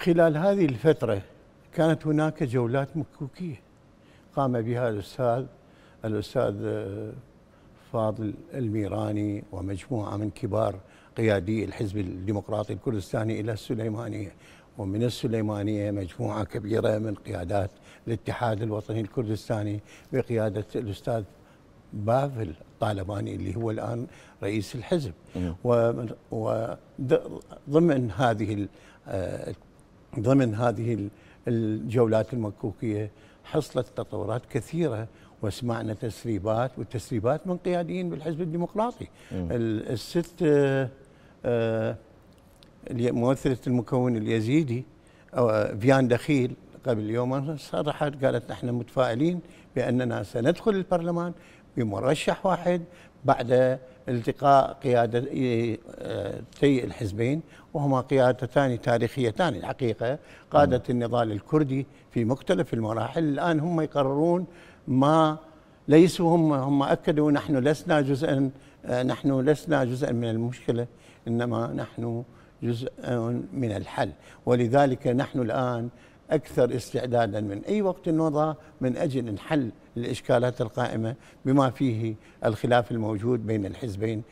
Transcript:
خلال هذه الفترة كانت هناك جولات مكوكية قام بها الأستاذ الأستاذ آه، فاضل الميراني ومجموعة من كبار قيادي الحزب الديمقراطي الكردستاني إلى السليمانية ومن السليمانية مجموعة كبيرة من قيادات الاتحاد الوطني الكردستاني بقيادة الأستاذ بافل طالباني اللي هو الآن رئيس الحزب نعم. وضمن هذه آه، ضمن هذه الجولات المكوكيه حصلت تطورات كثيره وسمعنا تسريبات والتسريبات من قياديين بالحزب الديمقراطي الست آه، آه، ممثله المكون اليزيدي أو آه، فيان دخيل قبل يوم صرحت قالت نحن متفائلين باننا سندخل البرلمان بمرشح واحد بعد التقاء قيادتي إيه، آه، الحزبين وهما قيادتان تاريخيتان الحقيقة قادة النضال الكردي في مختلف المراحل الآن هم يقررون ما ليسوا هم هم أكدوا نحن لسنا جزءا آه، نحن لسنا جزءا من المشكلة إنما نحن جزء من الحل ولذلك نحن الآن أكثر استعدادا من أي وقت مضى من أجل حل الإشكالات القائمة بما فيه الخلاف الموجود بين الحزبين